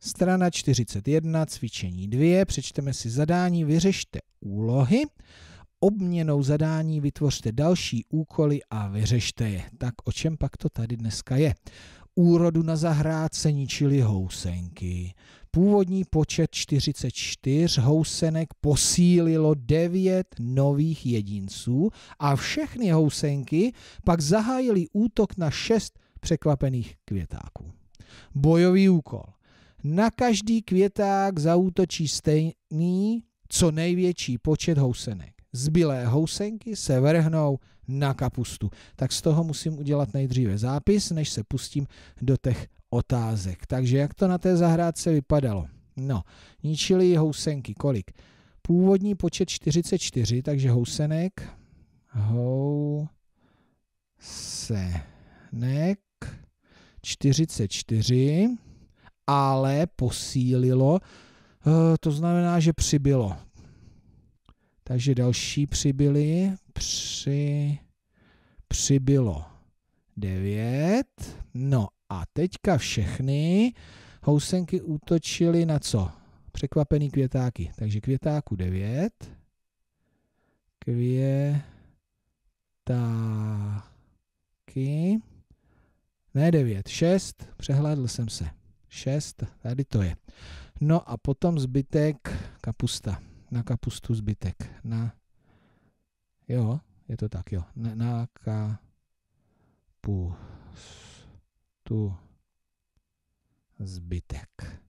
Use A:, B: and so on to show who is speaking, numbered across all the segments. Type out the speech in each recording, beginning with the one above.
A: Strana 41, cvičení 2, přečteme si zadání, vyřešte úlohy. Obměnou zadání vytvořte další úkoly a vyřešte je. Tak o čem pak to tady dneska je? Úrodu na zahrádce ničili housenky. Původní počet 44 housenek posílilo 9 nových jedinců a všechny housenky pak zahájili útok na 6 překvapených květáků. Bojový úkol. Na každý květák zaútočí stejný, co největší počet housenek. Zbylé housenky se vrhnou na kapustu. Tak z toho musím udělat nejdříve zápis, než se pustím do těch otázek. Takže jak to na té zahrádce vypadalo? No, ničili housenky. Kolik? Původní počet 44, takže housenek. Housenek 44 ale posílilo, eh, to znamená, že přibylo. Takže další přibyly, při, přibylo 9. No a teďka všechny housenky útočily na co? Překvapený květáky. Takže květáku 9. Květáky. Ne 9, 6. Přehlédl jsem se. 6, tady to je. No a potom zbytek kapusta. Na kapustu zbytek. Na, jo, je to tak, jo. Na, na kapustu zbytek.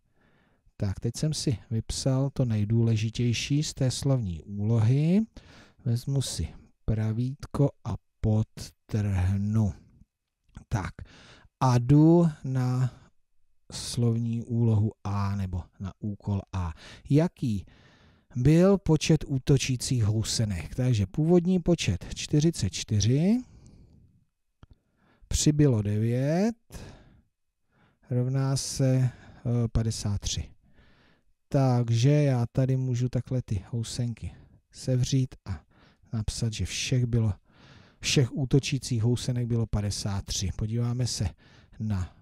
A: Tak, teď jsem si vypsal to nejdůležitější z té slovní úlohy. Vezmu si pravítko a podtrhnu. Tak, a jdu na slovní úlohu A nebo na úkol A. Jaký byl počet útočících housenek? Takže původní počet 44, přibylo 9, rovná se 53. Eh, Takže já tady můžu takhle ty housenky sevřít a napsat, že všech bylo všech útočících housenek bylo 53. Podíváme se na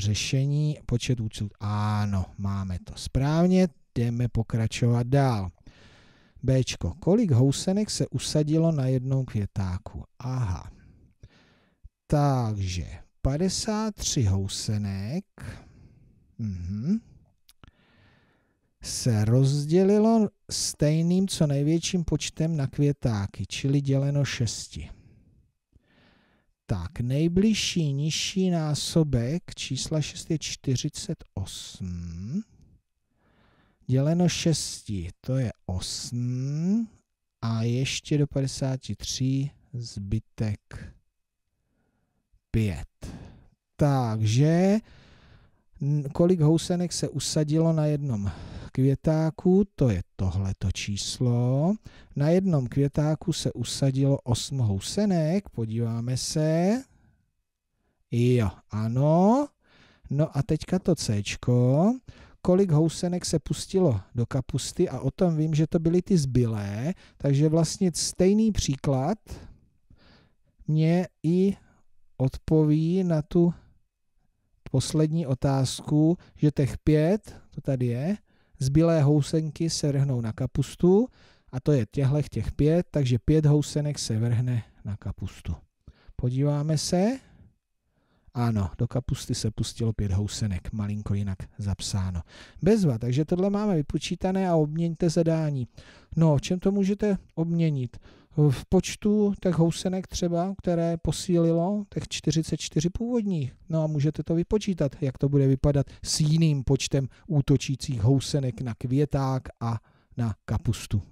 A: řešení počet účtů. Ano, máme to správně, jdeme pokračovat dál. B. Kolik housenek se usadilo na jednou květáku? Aha. Takže 53 housenek mhm. se rozdělilo stejným co největším počtem na květáky, čili děleno 6. Tak, nejbližší nižší násobek čísla 6 je 48. Děleno 6, to je 8. A ještě do 53 zbytek 5. Takže kolik housenek se usadilo na jednom květáků, to je tohleto číslo. Na jednom květáku se usadilo osm housenek, podíváme se. Jo, ano. No a teďka to C. Kolik housenek se pustilo do kapusty a o tom vím, že to byly ty zbylé, takže vlastně stejný příklad mě i odpoví na tu poslední otázku, že těch pět, to tady je, Zbylé housenky se vrhnou na kapustu a to je těchhle těch pět, takže pět housenek se vrhne na kapustu. Podíváme se. Ano, do kapusty se pustilo pět housenek, malinko jinak zapsáno. Bezva, takže tohle máme vypočítané a obměňte zadání. No, čem to můžete obměnit? v počtu těch housenek třeba, které posílilo, těch 44 původních. No a můžete to vypočítat, jak to bude vypadat s jiným počtem útočících housenek na květák a na kapustu.